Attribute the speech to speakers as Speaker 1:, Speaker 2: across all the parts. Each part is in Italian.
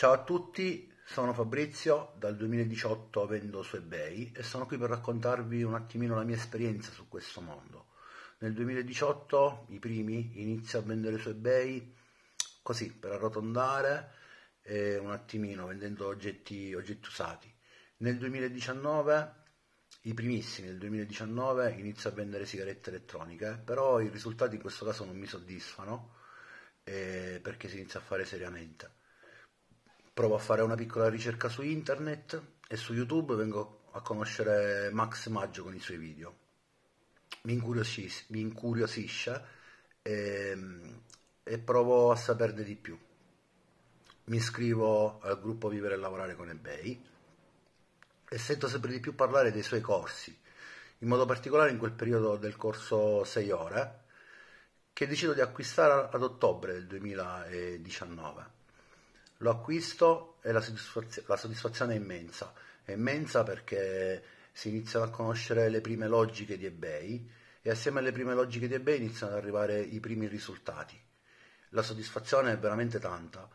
Speaker 1: Ciao a tutti, sono Fabrizio, dal 2018 vendo su eBay e sono qui per raccontarvi un attimino la mia esperienza su questo mondo. Nel 2018, i primi, inizio a vendere su eBay così, per arrotondare e un attimino vendendo oggetti, oggetti usati. Nel 2019, i primissimi, nel 2019 inizio a vendere sigarette elettroniche, però i risultati in questo caso non mi soddisfano eh, perché si inizia a fare seriamente provo a fare una piccola ricerca su internet e su YouTube vengo a conoscere Max Maggio con i suoi video. Mi, incuriosisce, mi incuriosisce e, ehm, e provo a saperne di più. Mi iscrivo al gruppo Vivere e Lavorare con eBay e sento sempre di più parlare dei suoi corsi, in modo particolare in quel periodo del corso 6 ore che decido di acquistare ad ottobre del 2019 lo acquisto e la, soddisfazio- la soddisfazione è immensa, è immensa perché si iniziano a conoscere le prime logiche di eBay e assieme alle prime logiche di eBay iniziano ad arrivare i primi risultati. La soddisfazione è veramente tanta.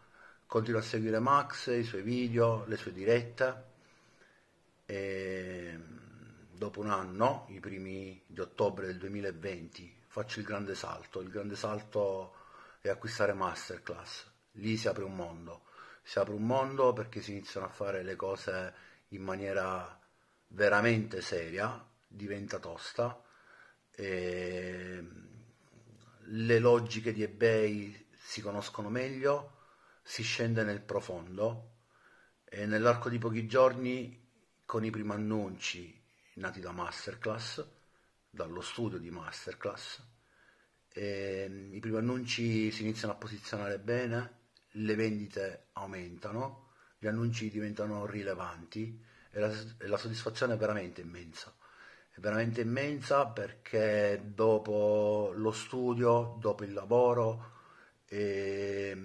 Speaker 1: Continuo a seguire Max, i suoi video, le sue dirette e mm, dopo un anno, i primi di ottobre del 2020, faccio il grande salto. Il grande salto è acquistare Masterclass. Lì si apre un mondo si apre un mondo perché si iniziano a fare le cose in maniera veramente seria, diventa tosta, e le logiche di eBay si conoscono meglio, si scende nel profondo e nell'arco di pochi giorni con i primi annunci nati da Masterclass, dallo studio di Masterclass, ehm, i primi annunci si iniziano a posizionare bene le vendite aumentano, gli annunci diventano rilevanti e la, e la soddisfazione è veramente immensa. È veramente immensa perché dopo lo studio, dopo il lavoro, eh,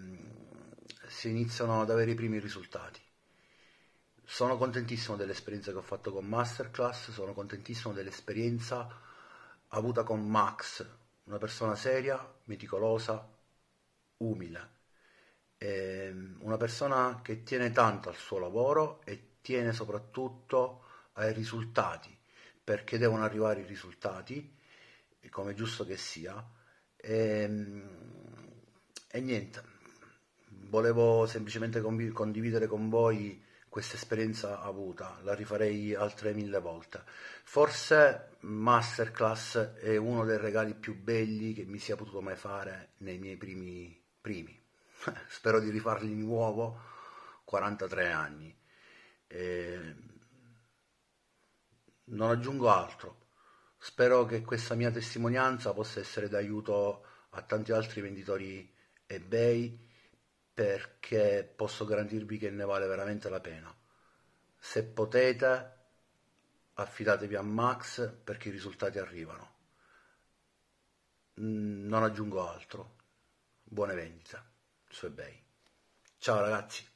Speaker 1: si iniziano ad avere i primi risultati. Sono contentissimo dell'esperienza che ho fatto con Masterclass, sono contentissimo dell'esperienza avuta con Max, una persona seria, meticolosa, umile eh, una persona che tiene tanto al suo lavoro e tiene soprattutto ai risultati, perché devono arrivare i risultati, come giusto che sia. E, ehm, e niente, volevo semplicemente condividere con voi questa esperienza avuta, la rifarei altre mille volte. Forse Masterclass è uno dei regali più belli che mi sia potuto mai fare nei miei primi primi. spero di rifarli di nuovo, 43 anni. E non aggiungo altro, spero che questa mia testimonianza possa essere d'aiuto a tanti altri venditori eBay perché posso garantirvi che ne vale veramente la pena. Se potete, affidatevi a Max perché i risultati arrivano. Non aggiungo altro. Buone vendite suoi bei. Ciao ragazzi!